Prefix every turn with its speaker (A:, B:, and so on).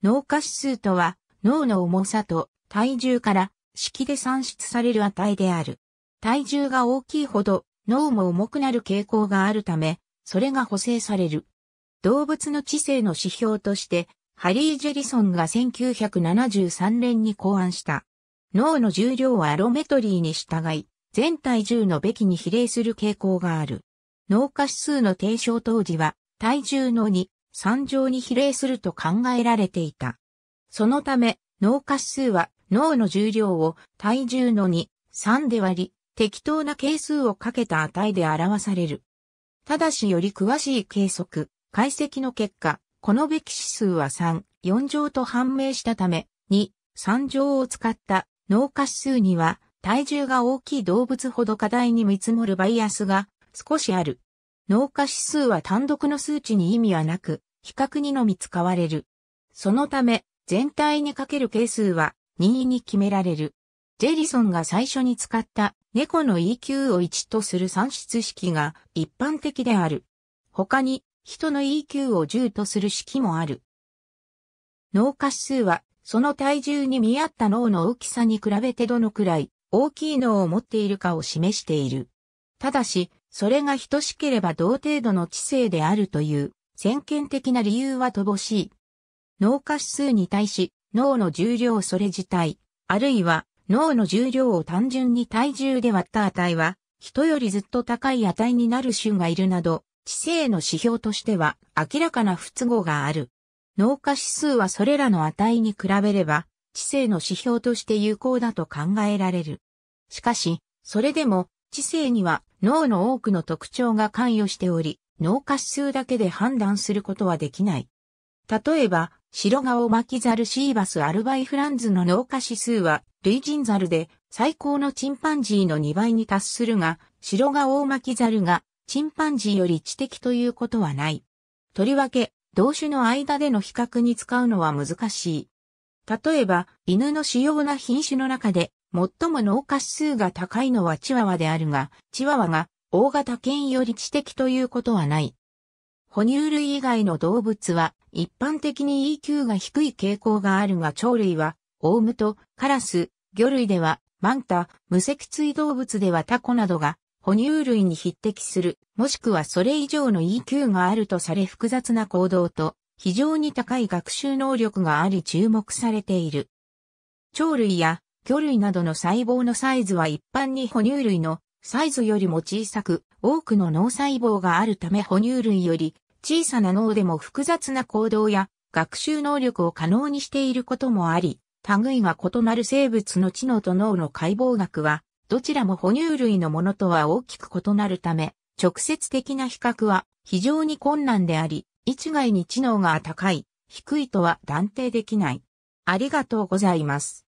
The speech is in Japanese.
A: 脳下指数とは、脳の重さと体重から式で算出される値である。体重が大きいほど脳も重くなる傾向があるため、それが補正される。動物の知性の指標として、ハリー・ジェリソンが1973年に考案した。脳の重量はアロメトリーに従い、全体重のべきに比例する傾向がある。脳下指数の提唱当時は、体重の2、三乗に比例すると考えられていた。そのため、脳下指数は脳の重量を体重の2、3で割り、適当な係数をかけた値で表される。ただしより詳しい計測、解析の結果、このべき指数は3、4乗と判明したため、2、3乗を使った脳下指数には、体重が大きい動物ほど課題に見積もるバイアスが少しある。脳化指数は単独の数値に意味はなく、比較にのみ使われる。そのため、全体にかける係数は任意に決められる。ジェリソンが最初に使った猫の EQ を1とする算出式が一般的である。他に人の EQ を10とする式もある。脳下指数はその体重に見合った脳の大きさに比べてどのくらい大きい脳を持っているかを示している。ただし、それが等しければ同程度の知性であるという先見的な理由は乏しい。脳化指数に対し、脳の重量それ自体、あるいは脳の重量を単純に体重で割った値は、人よりずっと高い値になる種がいるなど、知性の指標としては明らかな不都合がある。脳化指数はそれらの値に比べれば、知性の指標として有効だと考えられる。しかし、それでも知性には脳の多くの特徴が関与しており、脳下指数だけで判断することはできない。例えば、白顔巻きザルシーバスアルバイフランズの脳下指数は、類人ザルで最高のチンパンジーの2倍に達するが、白顔巻きザルがチンパンジーより知的ということはない。とりわけ、同種の間での比較に使うのは難しい。例えば、犬の主要な品種の中で、最も脳下数が高いのはチワワであるが、チワワが大型犬より知的ということはない。哺乳類以外の動物は一般的に EQ が低い傾向があるが鳥類はオウムとカラス、魚類ではマンタ、無脊椎動物ではタコなどが哺乳類に匹敵する、もしくはそれ以上の EQ があるとされ複雑な行動と非常に高い学習能力があり注目されている。鳥類や魚類などの細胞のサイズは一般に哺乳類のサイズよりも小さく、多くの脳細胞があるため哺乳類より小さな脳でも複雑な行動や学習能力を可能にしていることもあり、類が異なる生物の知能と脳の解剖学は、どちらも哺乳類のものとは大きく異なるため、直接的な比較は非常に困難であり、一概に知能が高い、低いとは断定できない。ありがとうございます。